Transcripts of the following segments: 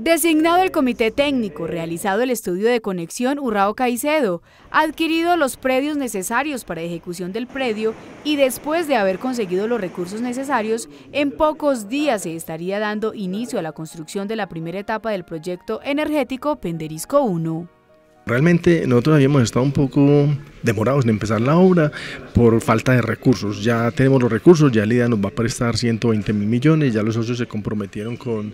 Designado el comité técnico, realizado el estudio de conexión Urrao Caicedo, adquirido los predios necesarios para ejecución del predio y después de haber conseguido los recursos necesarios, en pocos días se estaría dando inicio a la construcción de la primera etapa del proyecto energético Penderisco 1. Realmente nosotros habíamos estado un poco demorados en empezar la obra por falta de recursos. Ya tenemos los recursos, ya el nos va a prestar 120 mil millones, ya los socios se comprometieron con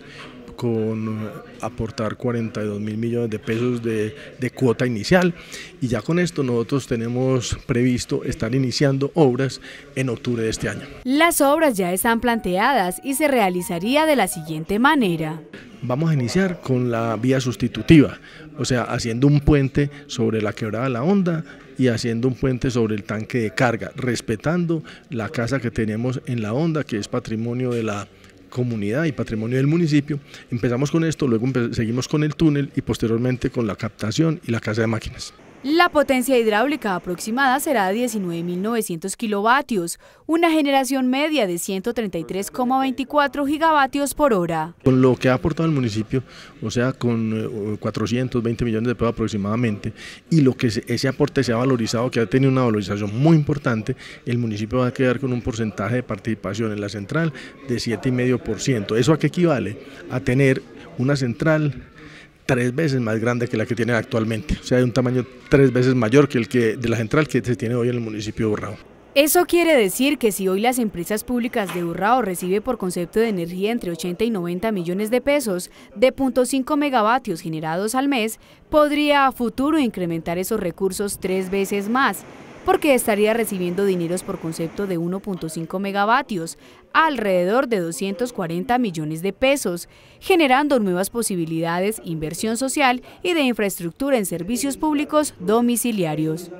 con eh, aportar 42 mil millones de pesos de, cuota inicial y ya con esto nosotros tenemos previsto estar iniciando obras en octubre de este año. Las obras ya están planteadas y se realizaría de la siguiente manera. Vamos a iniciar con la vía sustitutiva, o sea, haciendo un puente sobre la quebrada La onda y haciendo un puente sobre el tanque de carga, respetando la casa que tenemos en La onda que es patrimonio de la comunidad y patrimonio del municipio. Empezamos con esto, luego seguimos con el túnel y posteriormente con la captación y la casa de máquinas. La potencia hidráulica aproximada será de 19.900 kilovatios, una generación media de 133,24 gigavatios por hora. Con lo que ha aportado el municipio, o sea, con 420 eh, millones de pesos aproximadamente, y lo que ese aporte se ha valorizado, que ha tenido una valorización muy importante, el municipio va a quedar con un porcentaje de participación en la central de 7,5%. ¿Eso a qué equivale? A tener una central tres veces más grande que la que tiene actualmente. O sea, de un tamaño tres veces mayor que el que de la central que se tiene hoy en el municipio de Urrao. Eso quiere decir que si hoy las empresas públicas de Urrao reciben por concepto de energía entre 80 y 90 millones de pesos de 0.5 megavatios generados al mes, podría a futuro incrementar esos recursos tres veces más, porque estaría recibiendo dineros por concepto de 1.5 megavatios, alrededor de 240 millones de pesos, generando nuevas posibilidades, inversión social y de infraestructura en servicios públicos domiciliarios.